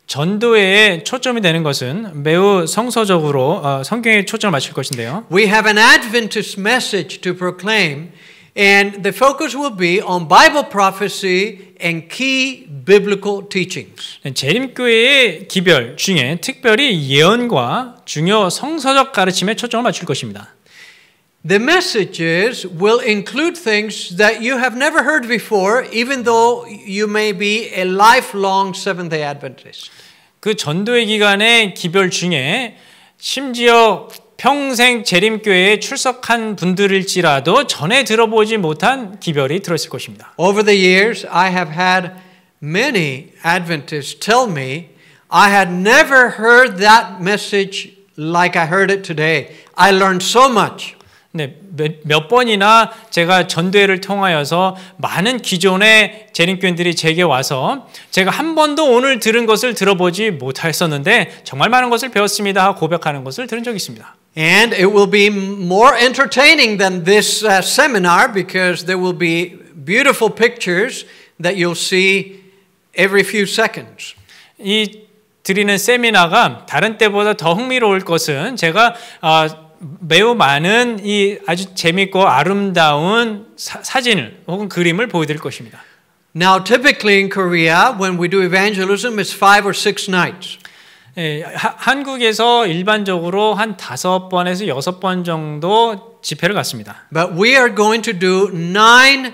[SPEAKER 1] 전도에 초점이 되는 것은 매우 성서적으로 어, 성경에 초점을 맞출 것인데요. We have an Adventist message to proclaim, and the focus will be on Bible prophecy and key biblical teachings. 재림교회의 기별 중에 특별히 예언과 중요 성서적 가르침에 초점을 맞출 것입니다. The messages will include things that you have never heard before, even though you may be a lifelong Seventh-day Adventist. 그 전도의 기간의 기별 중에 심지어 평생 재림교회에 출석한 분들일지라도 전에 들어보지 못한 기별이 들었을 것입니다. Over the years, I have had many Adventists tell me I had never heard that message like I heard it today. I learned so much. 근데 몇, 번이나 제가 전도회를 통하여서 많은 기존의 재림교인들이 제게 와서 제가 한 번도 오늘 들은 것을 들어보지 못했었는데 정말 많은 것을 배웠습니다 고백하는 것을 들은 적이 있습니다. And it will be more entertaining than this uh, seminar because there will be beautiful pictures that you'll see every few seconds. 이 드리는 세미나가 다른 때보다 더 흥미로울 것은 제가 어, 매우 많은 이 아주 재밌고 아름다운 사, 진을 혹은 그림을 보여드릴 것입니다. Now, typically in Korea, when we do evangelism, it's five or six nights. 예, 하, 한국에서 일반적으로 한 다섯 번에서 여섯 번 정도 집회를 갔습니다. But we are going to do nine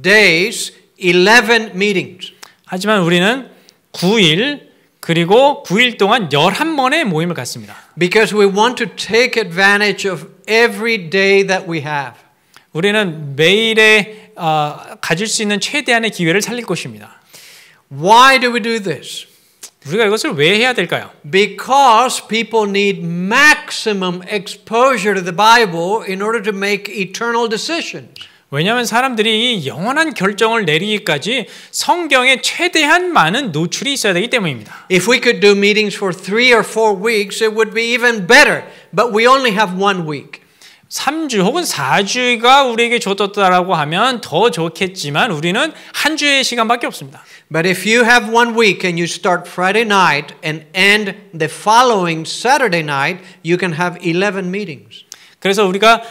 [SPEAKER 1] days, eleven meetings. 하지만 우리는 9일 그리고 9일 동안 11번의 모임을 갖습니다. Because we want to take advantage of every day that we have. 우리는 매일에 어, 가질 수 있는 최대한의 기회를 살릴 것입니다. Why do we do this? 우리가 이것을 왜 해야 될까요? Because people need maximum exposure to the Bible in order to make eternal decisions. 왜냐하면 사람들이 영원한 결정을 내리기까지 성경에 최대한 많은 노출이 있어야 되기 때문입니다. If we could do meetings for three or four weeks, it would be even better. But we only have one week. 3주 혹은 4주가 우리에게 줬었다라고 하면 더 좋겠지만 우리는 한 주의 시간밖에 없습니다. But if you have one week and you start Friday night and end the following Saturday night, you can have 11 meetings. 그래서 우리가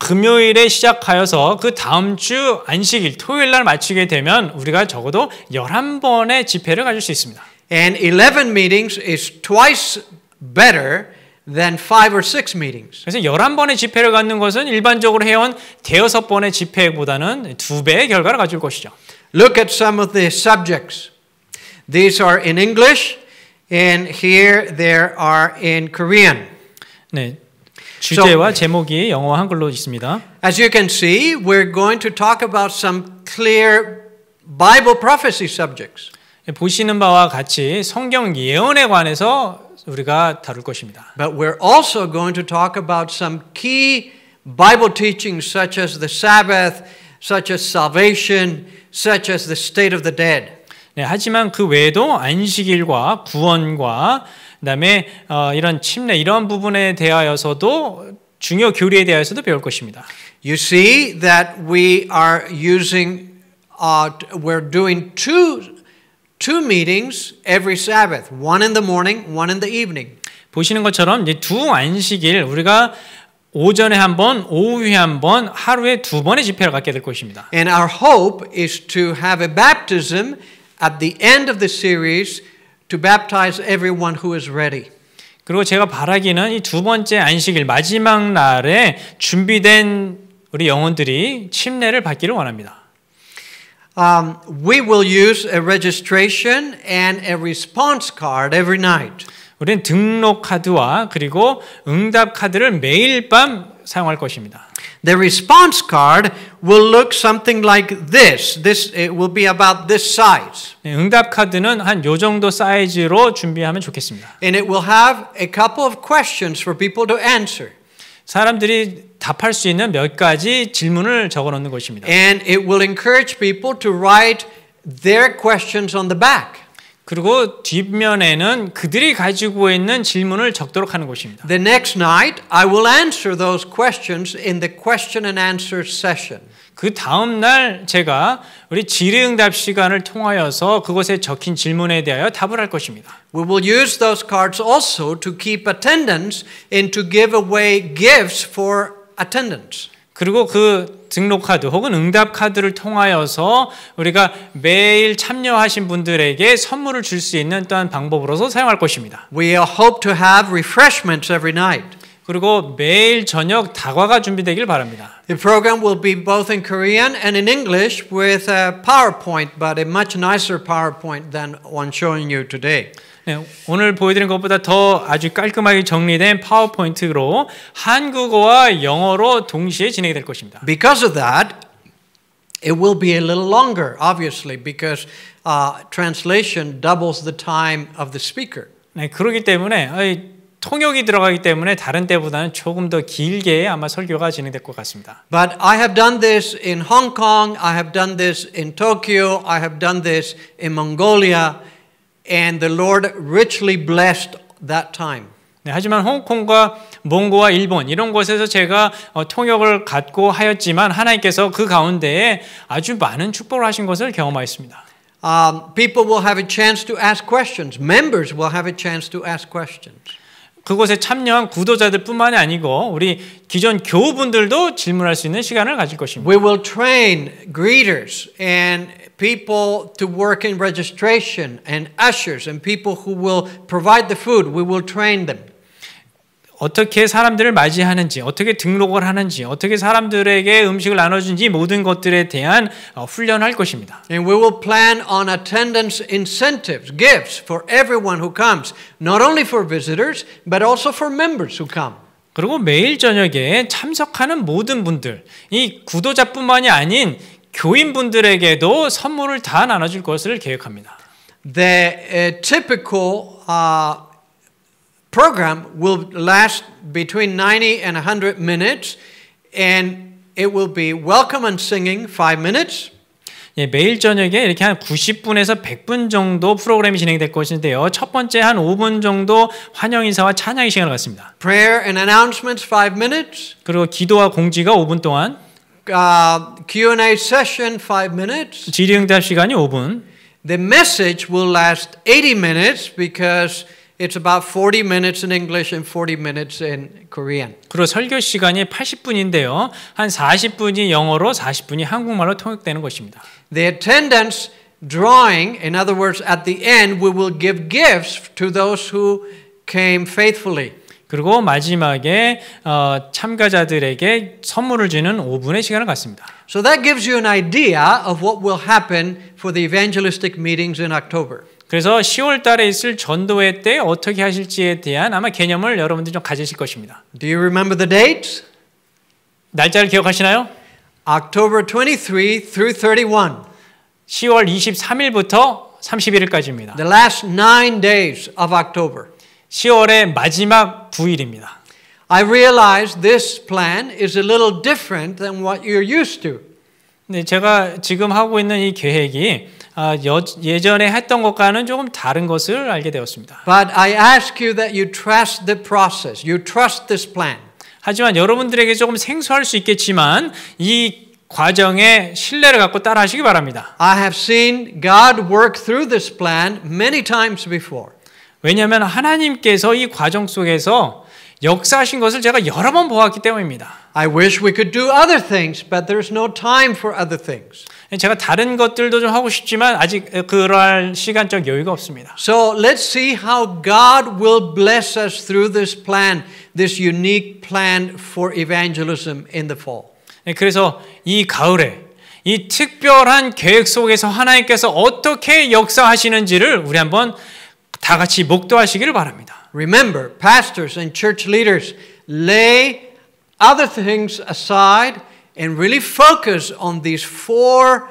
[SPEAKER 1] 금요일에 시작하여서 그 다음 주 안식일 토요일 날 마치게 되면 우리가 적어도 11번의 집회를 가질 수 있습니다. And 11 meetings is twice better than 5 or 6 meetings. 그래서 11번의 집회를 갖는 것은 일반적으로 해온 대여섯 번의 집회보다는 두 배의 결과를 가질 것이죠. Look at some of the subjects. These are in English and here there are in Korean. 네. 주제와 제목이 영어와 한글로 있습니다. As you can see, we're going to talk about some clear Bible prophecy subjects. 보시는 바와 같이 성경 예언에 관해서 우리가 다룰 것입니다. But we're also going to talk about some key Bible teachings such as the Sabbath, such as salvation, such as the state of the dead. 네, 하지만 그 외에도 안식일과 구원과 그다음에 이런 침례 이런 부분에 대하여서도 중요 교리에 대해서도 배울 것입니다. You see that we are using uh, we're doing two two meetings every Sabbath, one in the morning, one in the evening. 보시는 것처럼 이제 두 안식일 우리가 오전에 한 번, 오후에 한 번, 하루에 두 번의 집회를 갖게 될 것입니다. And our hope is to have a baptism at the end of the series. to baptize everyone who is ready. 그리고 제가 바라기는 이 두 번째 안식일 마지막 날에 준비된 우리 영혼들이 침례를 받기를 원합니다. Um, we will use a registration and a response card every night. 우리는 등록 카드와 그리고 응답 카드를 매일 밤 사용할 것입니다. The response card will look something like this. This it will be about this size. 네, 응답 카드는 한요 정도 사이즈로 준비하면 좋겠습니다. And it will have a couple of questions for people to answer. 사람들이 답할 수 있는 몇 가지 질문을 적어 놓는 것입니다. And it will encourage people to write their questions on the back. 그리고 뒷면에는 그들이 가지고 있는 질문을 적도록 하는 것입니다. The next night I will answer those questions in the question and answer session. 그 다음 날 제가 우리 질의응답 시간을 통하여서 그것에 적힌 질문에 대하여 답을 할 것입니다. We will use those cards also to keep attendance and to give away gifts for attendance. 그리고 그 등록 카드 혹은 응답 카드를 통하여서 우리가 매일 참여하신 분들에게 선물을 줄 수 있는 또한 방법으로서 사용할 것입니다. We hope to have refreshments every night. 그리고 매일 저녁 다과가 준비되길 바랍니다. The program will be both in Korean and in English with a PowerPoint, but a much nicer PowerPoint than one showing you today. 오늘 보여드린 것보다 더 아주 깔끔하게 정리된 파워포인트로 한국어와 영어로 동시에 진행이 될 것입니다. Because of that, it will be a little longer, obviously, because uh, translation doubles the time of the speaker. 네, 그러기 때문에 통역이 들어가기 때문에 다른 때보다는 조금 더 길게 아마 설교가 진행될 것 같습니다. But I have done this in Hong Kong, I have done this in Tokyo, I have done this in Mongolia. and the Lord richly blessed that time. 네, 하지만 홍콩과 몽고와 일본 이런 곳에서 제가 어, 통역을 갖고 하였지만 하나님께서 그 가운데에 아주 많은 축복을 하신 것을 경험하였습니다. Um, people will have a chance to ask questions. Members will have a chance to ask questions. 그곳에 참여한 구도자들뿐만이 아니고 우리 기존 교우분들도 질문할 수 있는 시간을 가질 것입니다. We will train greeters and people to work in registration and ushers and people who will provide the food. We will train them. 어떻게 사람들을 맞이하는지, 어떻게 등록을 하는지, 어떻게 사람들에게 음식을 나눠준지 모든 것들에 대한 어, 훈련할 것입니다. And we will plan on attendance incentives, gifts for everyone who comes, not only for visitors but also for members who come. 그리고 매일 저녁에 참석하는 모든 분들, 이 구도자뿐만이 아닌 교인분들에게도 선물을 다 나눠줄 것을 계획합니다. The uh, typical uh, program will last between 90 and 100 minutes, and it will be welcome and singing 5 minutes. 예, 매일 저녁에 이렇게 한 90분에서 100분 정도 프로그램이 진행될 것인데요. 첫 번째 한 5분 정도 환영 인사와 찬양의 시간을 갖습니다. Prayer and announcements 5 minutes. 그리고 기도와 공지가 5분 동안. uh, Q&A session 5 minutes. 질의응답 시간이 5분. The message will last 80 minutes because it's about 40 minutes in English and 40 minutes in Korean. 그리고 설교 시간이 80분인데요. 한 40분이 영어로 40분이 한국말로 통역되는 것입니다. The attendance drawing, in other words, at the end we will give gifts to those who came faithfully. 그리고 마지막에 어, 참가자들에게 선물을 주는 5분의 시간을 갖습니다. So that gives you an idea of what will happen for the evangelistic meetings in October. 그래서 10월 달에 있을 전도회 때 어떻게 하실지에 대한 아마 개념을 여러분들이 좀 가지실 것입니다. Do you remember the dates? 날짜를 기억하시나요? October 23 through 31. 10월 23일부터 31일까지입니다. The last nine days of October. 10월의 마지막 9일입니다. I realize this plan is a little different than what you're used to. 네, 제가 지금 하고 있는 이 계획이 아, 여, 예전에 했던 것과는 조금 다른 것을 알게 되었습니다. But I ask you that you trust the process. You trust this plan. 하지만 여러분들에게 조금 생소할 수 있겠지만 이 과정에 신뢰를 갖고 따라하시기 바랍니다. I have seen God work through this plan many times before. 왜냐하면 하나님께서 이 과정 속에서 역사하신 것을 제가 여러 번 보았기 때문입니다. I wish we could do other things, but there's no time for other things. 제가 다른 것들도 좀 하고 싶지만 아직 그럴 시간적 여유가 없습니다. So let's see how God will bless us through this plan, this unique plan for evangelism in the fall. 그래서 이 가을에 이 특별한 계획 속에서 하나님께서 어떻게 역사하시는지를 우리 한번 다 같이 목도하시기를 바랍니다. Remember, pastors and church leaders lay other things aside and really focus on these four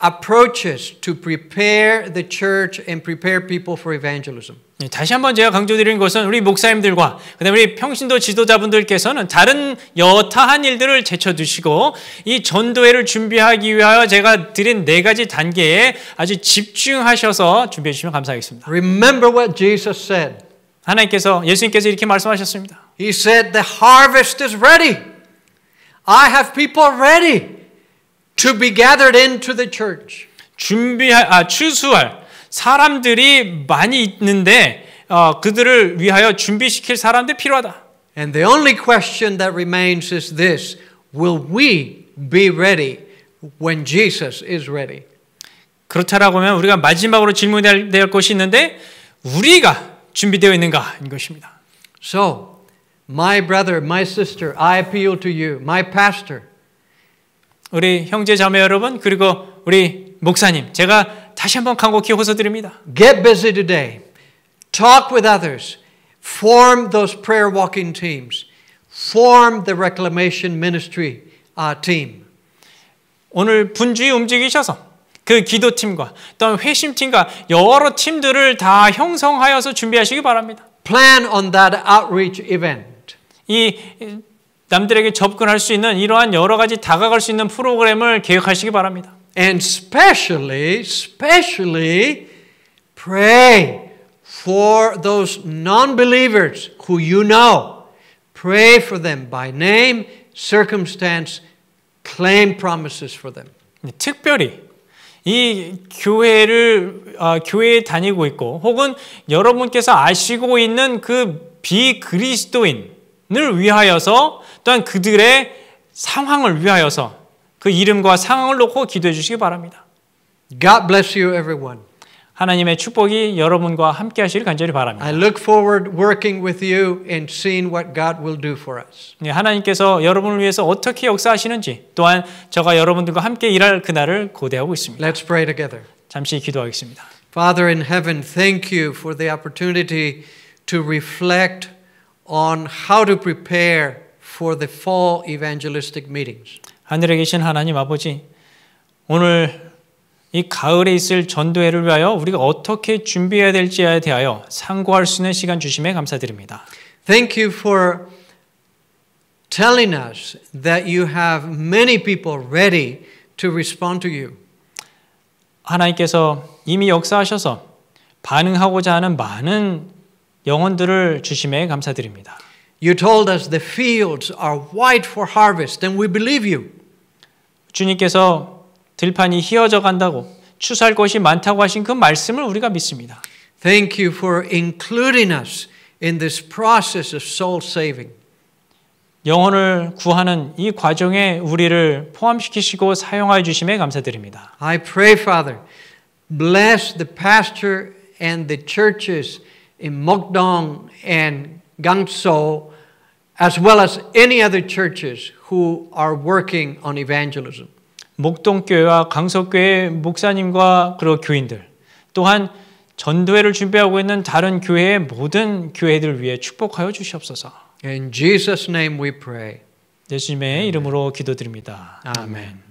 [SPEAKER 1] approaches to prepare the church and prepare people for evangelism. 네, 다시 한번 제가 강조드리는 것은 우리 목사님들과 그다음에 우리 평신도 지도자분들께서는 다른 여타한 일들을 제쳐두시고 이 전도회를 준비하기 위하여 제가 드린 네 가지 단계에 아주 집중하셔서 준비해 주시면 감사하겠습니다. Remember what Jesus said. 하나님께서 예수님께서 이렇게 말씀하셨습니다. He said the harvest is ready. I have people ready to be gathered into the church. 준비할 아 추수할 사람들이 많이 있는데 어, 그들을 위하여 준비시킬 사람들 필요하다. And the only question that remains is this: Will we be ready when Jesus is ready? 그렇다라고 하면 우리가 마지막으로 질문해야 될 것이 있는데 우리가 준비되어 있는가인 것입니다. So, my brother, my sister, I appeal to you, my pastor. 우리 형제 자매 여러분 그리고 우리 목사님 제가 다시 한번 간곡히 호소드립니다. Get busy today. Talk with others. Form those prayer walking teams. Form the reclamation ministry uh, team. 오늘 분주히 움직이셔서 그 기도팀과 또한 회심팀과 여러 팀들을 다 형성하여서 준비하시기 바랍니다. Plan on that outreach event. 이 남들에게 접근할 수 있는 이러한 여러 가지 다가갈 수 있는 프로그램을 계획하시기 바랍니다. And specially, specially pray for those non-believers who you know. Pray for them by name, circumstance, claim promises for them. 특별히 이 교회를 어, 교회에 다니고 있고 혹은 여러분께서 아시고 있는 그 비그리스도인을 위하여서 또한 그들의 상황을 위하여서 그 이름과 상황을 놓고 기도해 주시기 바랍니다. God bless you everyone. 하나님의 축복이 여러분과 함께 하시길 간절히 바랍니다. I look forward working with you and seeing what God will do for us. 네, 하나님께서 여러분을 위해서 어떻게 역사하시는지 또한 저가 여러분들과 함께 일할 그날을 고대하고 있습니다. Let's pray together. 잠시 기도하겠습니다. Father in heaven, thank you for the opportunity to reflect on how to prepare for the fall evangelistic meetings. 하늘에 계신 하나님 아버지, 오늘 이 가을에 있을 전도회를 위하여 우리가 어떻게 준비해야 될지에 대하여 상고할 수 있는 시간 주심에 감사드립니다. Thank you for telling us that you have many people ready to respond to you. 하나님께서 이미 역사하셔서 반응하고자 하는 많은 영혼들을 주심에 감사드립니다. You told us the fields are white for harvest and we believe you. 주님께서 들판이 희어져 간다고 추수할 것이 많다고 하신 그 말씀을 우리가 믿습니다. Thank you for including us in this process of soul saving. 영혼을 구하는 이 과정에 우리를 포함시키시고 사용하여 주심에 감사드립니다. I pray, Father, bless the pastor and the churches in Mokdong and Gangso, as well as any other churches who are working on evangelism. 목동교회와 강서교회 목사님과 그리고 교인들 또한 전도회를 준비하고 있는 다른 교회의 모든 교회들 위해 축복하여 주시옵소서. In Jesus name we pray. 예수님의 이름으로 기도드립니다. 아멘.